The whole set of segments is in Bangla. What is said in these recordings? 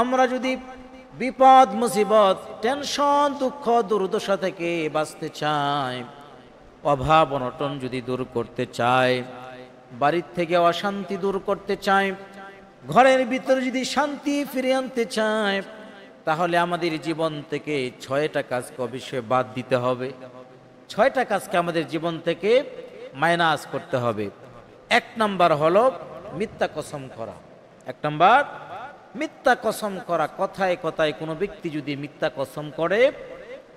আমরা যদি বিপদ মুসিবত টেনশন দুঃখ দুর্দশা থেকে বাঁচতে চাই অভাব অনটন যদি দূর করতে চাই বাড়ির থেকে অশান্তি দূর করতে চাই ঘরের ভিতরে যদি শান্তি ফিরিয়ে আনতে চাই তাহলে আমাদের জীবন থেকে ছয়টা কাজকে অবশ্যই বাদ দিতে হবে ছয়টা কাজকে আমাদের জীবন থেকে মাইনাস করতে হবে এক নাম্বার হলো মিথ্যা কসম করা এক নাম্বার মিথ্যা কসম করা কথায় কথায় কোনো ব্যক্তি যদি মিথ্যা কসম করে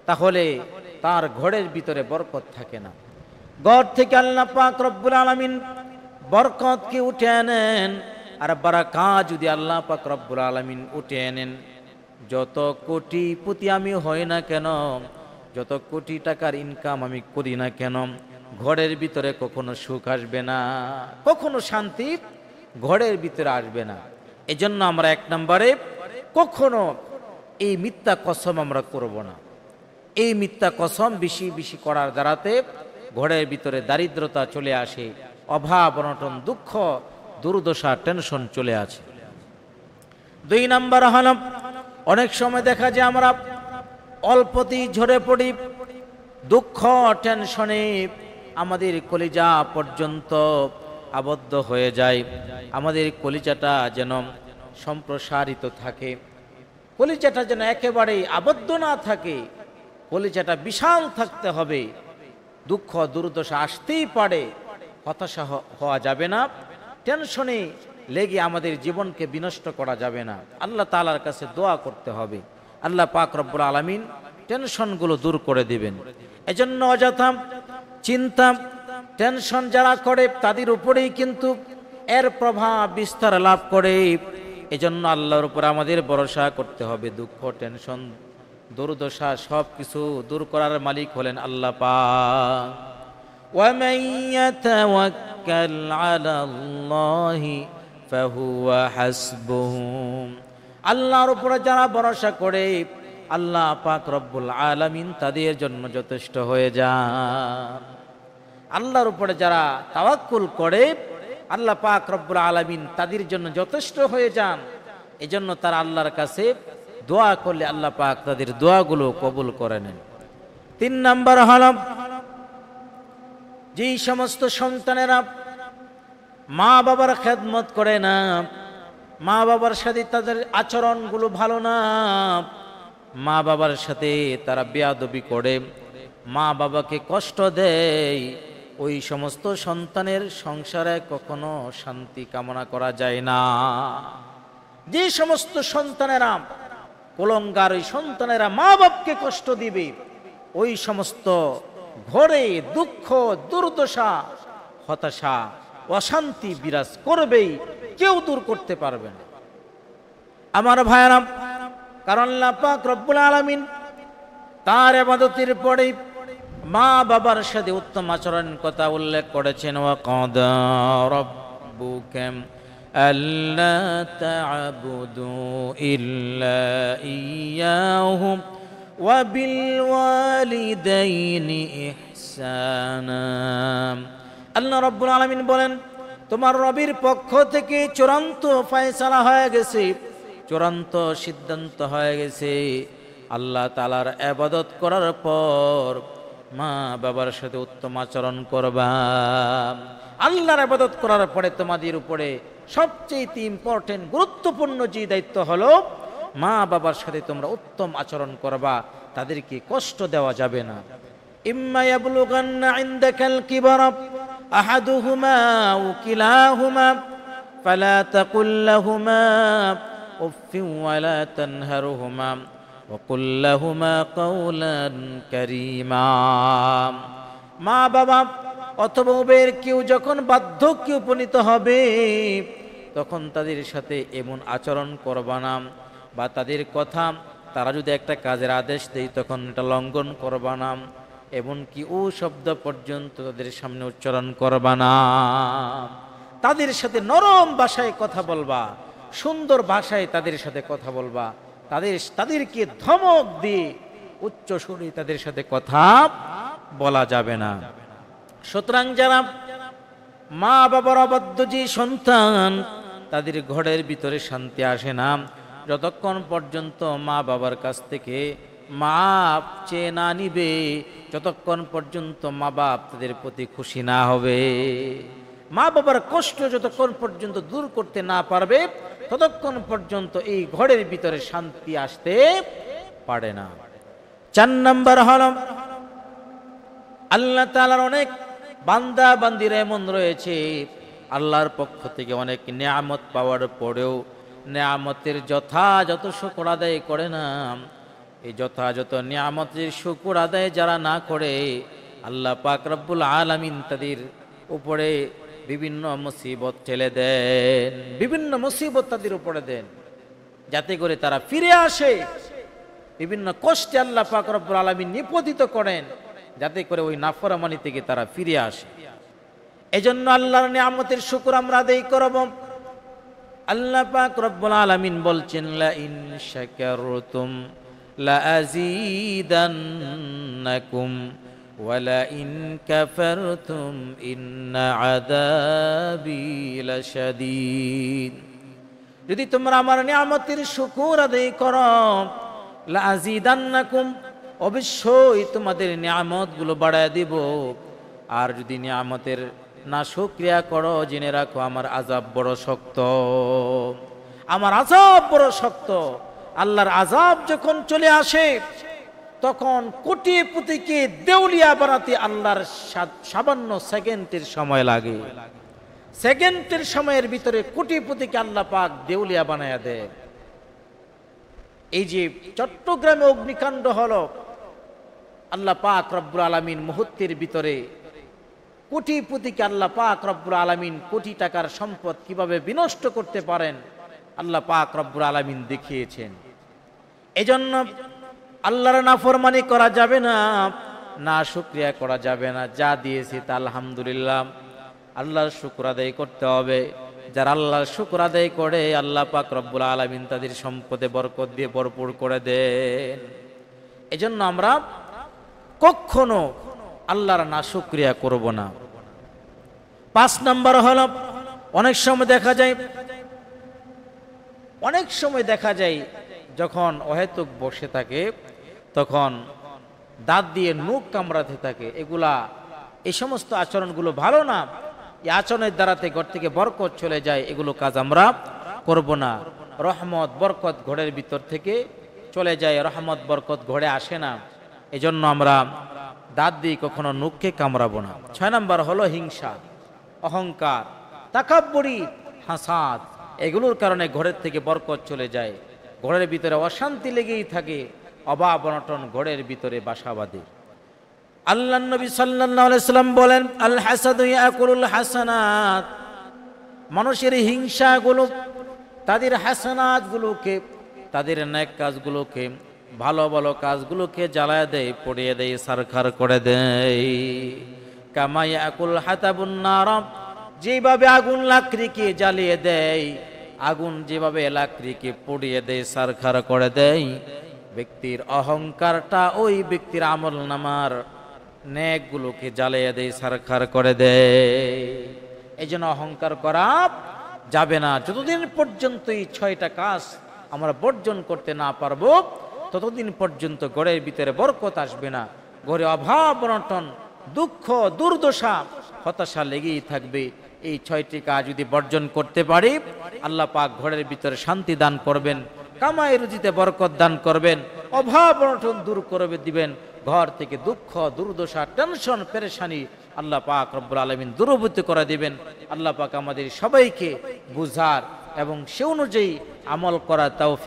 তাহলে তার ঘরের ভিতরে বরকত থাকে না ঘর থেকে আল্লাহ পাক রব্বুল আলমিন বরকতকে উঠে আনেন আর কা যদি আল্লাহ পাক রব্বুল আলমিন উঠে আনেন যত কোটি প্রতি আমি হই না কেন যত কোটি টাকার ইনকাম আমি করি না কেন ঘরের ভিতরে কখনো সুখ আসবে না কখনো শান্তি ঘরের ভিতরে আসবে না এজন্য আমরা এক নম্বরে কখনো এই মিথ্যা কসম আমরা করব না এই মিথ্যা কসম বেশি বেশি করার দ্বারাতে ঘরের ভিতরে দারিদ্রতা চলে আসে অভাব অনটন দুঃখ দুর্দশা টেনশন চলে আসে দুই নম্বর হল অনেক সময় দেখা যায় আমরা অল্পতেই ঝরে পড়ি দুঃখ টেনশনে আমাদের কলিজা পর্যন্ত আবদ্ধ হয়ে যায় আমাদের কলিচাটা যেন সম্প্রসারিত থাকে কলিচাটা যেন একেবারে আবদ্ধ না থাকে কলিচাটা বিশাল থাকতে হবে দুঃখ দুর্দশা আসতেই পারে হতাশা হওয়া যাবে না টেনশনে লেগে আমাদের জীবনকে বিনষ্ট করা যাবে না আল্লাহ তালার কাছে দোয়া করতে হবে আল্লাহ পাক রব্বুল আলমিন টেনশনগুলো দূর করে দিবেন এজন্য অযথা চিন্তা টেনশন যারা করে তাদের উপরেই কিন্তু এর প্রভাব বিস্তার লাভ করে এজন্য আল্লাহর উপর আমাদের ভরসা করতে হবে দুঃখ টেনশন দুর্দশা সব কিছু দূর করার মালিক হলেন আল্লাহ আল্লাহর উপরে যারা ভরসা করে আল্লাহ পাক রব্বুল আলমিন তাদের জন্য যথেষ্ট হয়ে যায় আল্লাহর উপরে যারা তাওয়াক্কুল করে আল্লাহ পাক রব্বুল আলমিন তাদের জন্য যথেষ্ট হয়ে যান এজন্য তারা আল্লাহর কাছে দোয়া করলে আল্লাহ পাক তাদের দোয়াগুলো কবুল করে নেন তিন নম্বর হল যেই সমস্ত সন্তানেরা মা বাবার খেদমত করে না মা বাবার সাথে তাদের আচরণগুলো ভালো না মা বাবার সাথে তারা বেয়াদবি করে মা বাবাকে কষ্ট দেয় ওই সমস্ত সন্তানের সংসারে কখনো শান্তি কামনা করা যায় না যে সমস্ত সন্তানেরা কলঙ্গার ওই সন্তানেরা মা বাপকে কষ্ট দিবে ওই সমস্ত ঘরে দুঃখ দুর্দশা হতাশা অশান্তি বিরাজ করবেই কেউ দূর করতে পারবে না আমার ভাইরাম কারণ লাপাক রব্বুল আলমিন তার আবাদতির পরে মা বাবার সাথে উত্তম আচরণ কথা উল্লেখ করেছেন ও কদ আল্লাহ ইল্লা ইয়াহু রব্বুল আলামিন বলেন তোমার রবির পক্ষ থেকে চূড়ান্ত ফয়সালা হয়ে গেছে চূড়ান্ত সিদ্ধান্ত হয়ে গেছে আল্লাহ তালার আবাদত করার পর মা বাবার সাথে উত্তম আচরণ করবা আল্লাহর আবাদত করার পরে তোমাদের উপরে সবচেয়ে ইম্পর্টেন্ট গুরুত্বপূর্ণ যে দায়িত্ব হলো মা বাবার সাথে তোমরা উত্তম আচরণ করবা তাদেরকে কষ্ট দেওয়া যাবে না ইম্মায়াবলুগান্না আহাদুহুমা তাকুল্লাহুমা وقل لهما قولا كريما মা বাবা অথবা উবের কেউ যখন বার্ধক্যে উপনীত হবে তখন তাদের সাথে এমন আচরণ করবা না বা তাদের কথা তারা যদি একটা কাজের আদেশ দেয় তখন এটা লঙ্ঘন করবা না এমনকি ও শব্দ পর্যন্ত তাদের সামনে উচ্চারণ করবা না তাদের সাথে নরম ভাষায় কথা বলবা সুন্দর ভাষায় তাদের সাথে কথা বলবা তাদের তাদেরকে ধমক দিয়ে উচ্চ সুরে তাদের সাথে কথা বলা যাবে না সুতরাং যারা মা বাবার অবাধ্য যে সন্তান তাদের ঘরের ভিতরে শান্তি আসে না যতক্ষণ পর্যন্ত মা বাবার কাছ থেকে মাপ চেয়ে না নিবে যতক্ষণ পর্যন্ত মা বাপ তাদের প্রতি খুশি না হবে মা বাবার কষ্ট যতক্ষণ পর্যন্ত দূর করতে না পারবে ততক্ষণ পর্যন্ত এই ঘরের ভিতরে শান্তি আসতে পারে না চার নম্বর হল আল্লাহ তালার অনেক বান্দা বান্দির এমন রয়েছে আল্লাহর পক্ষ থেকে অনেক নিয়ামত পাওয়ার পরেও নিয়ামতের যথাযথ শুকুর আদায় করে না এই যথাযথ নিয়ামতের শুকুর আদায় যারা না করে আল্লাহ পাক রব্বুল আলামিন তাদের উপরে বিভিন্ন মুসিবত ঠেলে দেন বিভিন্ন মুসিবত তাদের উপরে দেন যাতে করে তারা ফিরে আসে বিভিন্ন কষ্টে আল্লাহ ফাকরবুল আলমী নিপতিত করেন যাতে করে ওই নাফরমানি থেকে তারা ফিরে আসে এজন্য আল্লাহর নিয়ামতের শুকুর আমরা আদেই করব আল্লাহ পাক রব্বুল আলামিন বলছেন লা ইন শাকারতুম লা আজিদান্নাকুম ولئن كفرتم إن عذابي لشديد যদি তোমরা আমার নিয়ামতের শুকুর আদায় করো লাজিদান্নাকুম অবশ্যই তোমাদের নিয়ামতগুলো বাড়ায় দিব আর যদি নিয়ামতের না সুক্রিয়া করো জেনে রাখো আমার আজাব বড় শক্ত আমার আজাব বড় শক্ত আল্লাহর আজাব যখন চলে আসে তখন কোটিপতিকে দেউলিয়া বানাতে আল্লাহর সামান্য সেকেন্ডের সময় লাগে সেকেন্ডের সময়ের ভিতরে কোটিপতিকে আল্লাহ পাক দেউলিয়া বানায়া দেয় এই যে চট্টগ্রামে অগ্নিকাণ্ড হল আল্লাহ পাক রব্বুল আলমিন মুহূর্তের ভিতরে কোটিপতিকে আল্লাহ পাক রব্বুল আলমিন কোটি টাকার সম্পদ কিভাবে বিনষ্ট করতে পারেন আল্লাহ পাক রব্বুল আলমিন দেখিয়েছেন এজন্য আল্লাহর নাফরমানি করা যাবে না না শুক্রিয়া করা যাবে না যা দিয়েছি তা আলহামদুলিল্লাহ আল্লাহর শুক্র আদায় করতে হবে যারা আল্লাহর শুক্র আদায় করে আল্লাহ পাক রব্বুল আলমিন তাদের সম্পদে বরকত দিয়ে ভরপুর করে দেন এজন্য আমরা কখনো আল্লাহর না শুক্রিয়া করব না পাঁচ নাম্বার হল অনেক সময় দেখা যায় অনেক সময় দেখা যায় যখন অহেতুক বসে থাকে তখন দাঁত দিয়ে নুখ কামড়াতে থাকে এগুলা এই সমস্ত আচরণগুলো ভালো না এই আচরণের দ্বারাতে ঘর থেকে বরকত চলে যায় এগুলো কাজ আমরা করব না রহমত বরকত ঘরের ভিতর থেকে চলে যায় রহমত বরকত ঘরে আসে না এজন্য আমরা দাঁত দিয়ে কখনো নুখকে কামড়াবো না ছয় নম্বর হলো হিংসা অহংকার তাকাব্বরি হাসাদ এগুলোর কারণে ঘরের থেকে বরকত চলে যায় ঘরের ভিতরে অশান্তি লেগেই থাকে অভাব অনটন ঘরের ভিতরে বাসা বাঁধে আল্লাহ নবী সাল্লাম বলেন আল হাসাদ হাসানাত মানুষের হিংসাগুলো তাদের গুলোকে তাদের ন্যাক কাজগুলোকে ভালো ভালো কাজগুলোকে জ্বালায় দেয় পড়িয়ে দেয় সারখার করে দেয় কামাই আকুল হাতাবুন্নারম যেভাবে আগুন লাকড়িকে জ্বালিয়ে দেয় আগুন যেভাবে এলাকৃকে পুড়িয়ে দেয় সারখার করে দেয় ব্যক্তির অহংকারটা ওই ব্যক্তির আমল নামার নেকগুলোকে জ্বালিয়ে দেয় সারখার করে দেয় এই জন্য অহংকার করা যাবে না যতদিন পর্যন্ত এই ছয়টা কাজ আমরা বর্জন করতে না পারবো ততদিন পর্যন্ত গড়ের ভিতরে বরকত আসবে না গড়ে অভাব অনটন দুঃখ দুর্দশা হতাশা লেগেই থাকবে এই ছয়টি কাজ যদি বর্জন করতে পারি আল্লাহ পাক ঘরের ভিতরে শান্তি দান করবেন কামাই রুজিতে বরকত দান করবেন অভাব অনটন দূর করে দিবেন ঘর থেকে দুঃখ দুর্দশা টেনশন পেরেশানি আল্লাহ পাক রব্বুল আলমিন দূরভূত করে দিবেন আল্লাহ পাক আমাদের সবাইকে বুঝার এবং সে অনুযায়ী আমল করা তাও